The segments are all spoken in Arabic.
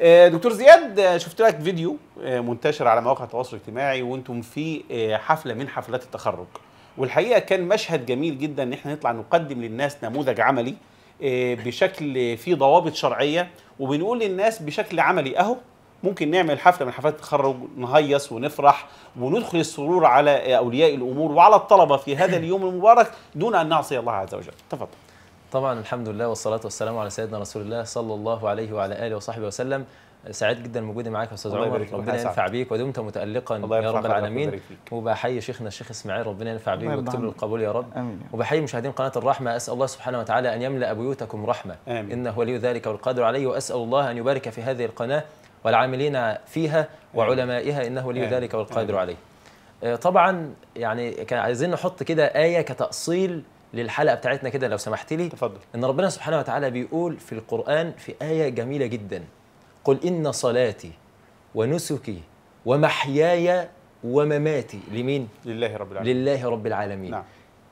آه، دكتور زياد آه، شفت لك فيديو آه، منتشر على مواقع التواصل الاجتماعي وانتم في حفله من حفلات التخرج والحقيقه كان مشهد جميل جدا ان احنا نطلع نقدم للناس نموذج عملي بشكل فيه ضوابط شرعيه وبنقول للناس بشكل عملي اهو ممكن نعمل حفله من حفلات التخرج نهيص ونفرح وندخل السرور على اولياء الامور وعلى الطلبه في هذا اليوم المبارك دون ان نعصي الله عز وجل تفضل طبعا الحمد لله والصلاة والسلام على سيدنا رسول الله صلى الله عليه وعلى آله وصحبه وسلم سعيد جدا بوجودي معاك يا استاذ عمر ربنا ينفع بيك ودمت متالقا يا رب العالمين وبحيي شيخنا الشيخ اسماعيل ربنا ينفع بيك ويكتب له القبول يا رب امين وبحيي مشاهدين قناه الرحمه اسال الله سبحانه وتعالى ان يملا بيوتكم رحمه امين انه ولي ذلك والقادر عليه واسال الله ان يبارك في هذه القناه والعاملين فيها وعلمائها انه ولي ذلك والقادر عليه آه، طبعا يعني كان عايزين نحط كده ايه كتاصيل للحلقه بتاعتنا كده لو سمحت لي تفضل ان ربنا سبحانه وتعالى بيقول في القران في ايه جميله جدا قل ان صلاتي ونسكي ومحياي ومماتي لمين لله رب العالمين لله رب العالمين نعم.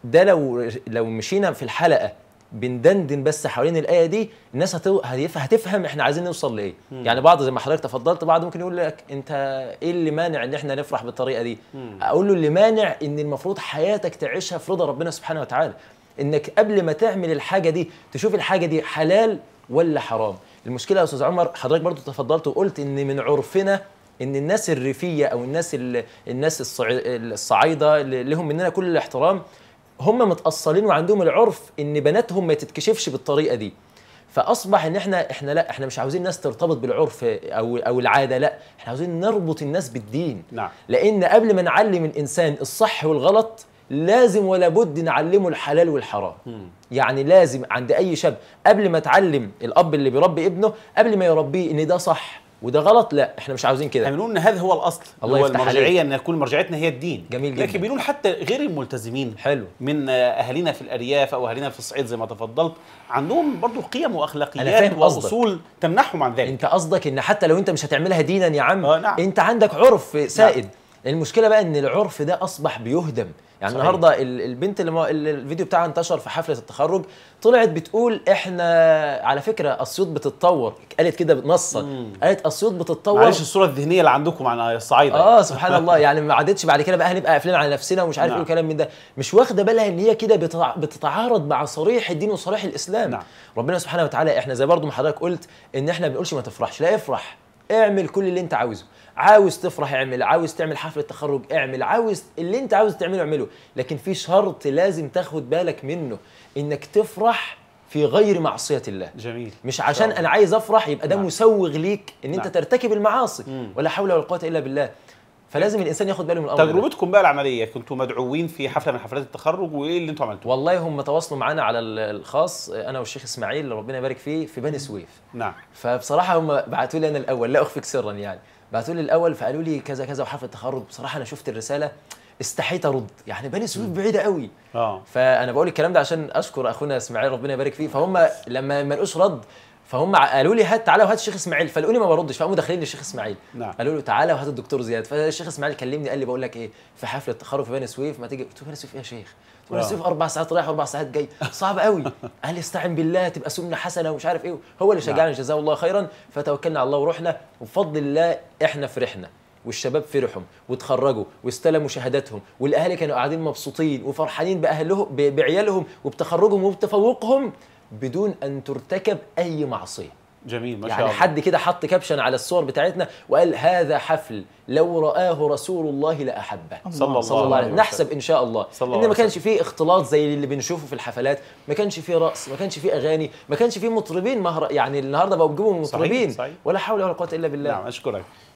ده لو لو مشينا في الحلقه بندندن بس حوالين الايه دي الناس هتفهم احنا عايزين نوصل لايه يعني بعض زي ما حضرتك تفضلت بعض ممكن يقول لك انت ايه اللي مانع ان احنا نفرح بالطريقه دي اقول له اللي مانع ان المفروض حياتك تعيشها في رضا ربنا سبحانه وتعالى انك قبل ما تعمل الحاجه دي تشوف الحاجه دي حلال ولا حرام المشكله يا استاذ عمر حضرتك برضو تفضلت وقلت ان من عرفنا ان الناس الريفيه او الناس الناس الصعيده اللي لهم مننا كل الاحترام هم متأصلين وعندهم العرف ان بناتهم ما تتكشفش بالطريقه دي فاصبح ان احنا احنا لا احنا مش عاوزين الناس ترتبط بالعرف او او العاده لا احنا عاوزين نربط الناس بالدين نعم. لان قبل ما نعلم الانسان الصح والغلط لازم ولا بد نعلمه الحلال والحرام مم. يعني لازم عند اي شاب قبل ما تعلم الاب اللي بيربي ابنه قبل ما يربيه ان ده صح وده غلط لا احنا مش عاوزين كده احنا بنقول ان هذا هو الاصل الله هو المرجعيه ان تكون مرجعيتنا هي الدين جميل جدا لكن بنقول حتى غير الملتزمين حلو من اهالينا في الارياف او اهالينا في الصعيد زي ما تفضلت عندهم برضو قيم واخلاقيات واصول تمنحهم عن ذلك انت قصدك ان حتى لو انت مش هتعملها دينا يا عم آه نعم. انت عندك عرف سائد نعم. المشكله بقى ان العرف ده اصبح بيهدم يعني صحيح. النهارده البنت اللي, اللي الفيديو بتاعها انتشر في حفله التخرج طلعت بتقول احنا على فكره اسيوط بتتطور قالت كده نصا قالت اسيوط بتتطور معلش الصوره الذهنيه اللي عندكم عن الصعيد يعني. اه سبحان الله يعني ما عادتش بعد كده بقى هنبقى قافلين على نفسنا ومش عارف إيه نعم. ايه الكلام من ده مش واخده بالها ان هي كده بتتعارض مع صريح الدين وصريح الاسلام نعم. ربنا سبحانه وتعالى احنا زي برضه ما حضرتك قلت ان احنا ما بنقولش ما تفرحش لا افرح اعمل كل اللي انت عاوزه عاوز تفرح اعمل عاوز تعمل حفله تخرج اعمل عاوز اللي انت عاوز تعمله اعمله لكن في شرط لازم تاخد بالك منه انك تفرح في غير معصيه الله جميل مش عشان انا عايز افرح يبقى ده نعم. مسوغ ليك ان انت نعم. ترتكب المعاصي مم. ولا حول ولا قوه الا بالله فلازم الانسان ياخد باله من الامر تجربتكم بقى العمليه كنتوا مدعوين في حفله من حفلات التخرج وايه اللي انتوا عملتوه والله هم تواصلوا معانا على الخاص انا والشيخ اسماعيل ربنا يبارك فيه في بني سويف نعم فبصراحه هم بعتوا لي انا الاول لا اخفيك سرا يعني بعتوا لي الاول فقالوا لي كذا كذا وحفله التخرج بصراحه انا شفت الرساله استحيت ارد يعني بني سويف بعيده قوي اه فانا بقول الكلام ده عشان اشكر اخونا اسماعيل ربنا يبارك فيه فهم لما ما لقوش رد فهم قالوا لي هات تعالى وهات الشيخ اسماعيل فقالوا لي ما بردش فقاموا داخلين للشيخ اسماعيل نعم. قالوا له تعالى وهات الدكتور زياد فالشيخ اسماعيل كلمني قال لي بقول لك ايه في حفله التخرج في بني سويف ما تيجي قلت له بني سويف ايه يا شيخ؟ بني آه. سويف اربع ساعات رايح واربع ساعات جاي صعب قوي قال لي استعن بالله تبقى سنه حسنه ومش عارف ايه هو اللي شجعنا نعم. جزاه الله خيرا فتوكلنا على الله ورحنا وبفضل الله احنا فرحنا والشباب فرحوا وتخرجوا واستلموا شهاداتهم والاهالي كانوا قاعدين مبسوطين وفرحانين باهلهم بعيالهم وبتخرجهم وبتفوقهم بدون ان ترتكب اي معصيه جميل ما شاء يعني الله. حد كده حط كابشن على الصور بتاعتنا وقال هذا حفل لو رآه رسول الله لأحبه صلى الله, صلى الله عليه وسلم نحسب إن شاء الله إن ما كانش فيه اختلاط زي اللي بنشوفه في الحفلات ما كانش فيه رقص ما كانش فيه أغاني ما كانش فيه مطربين مهر يعني النهاردة بقوا بيجيبوا مطربين صحيح. صحيح. ولا حول ولا قوة إلا بالله نعم أشكرك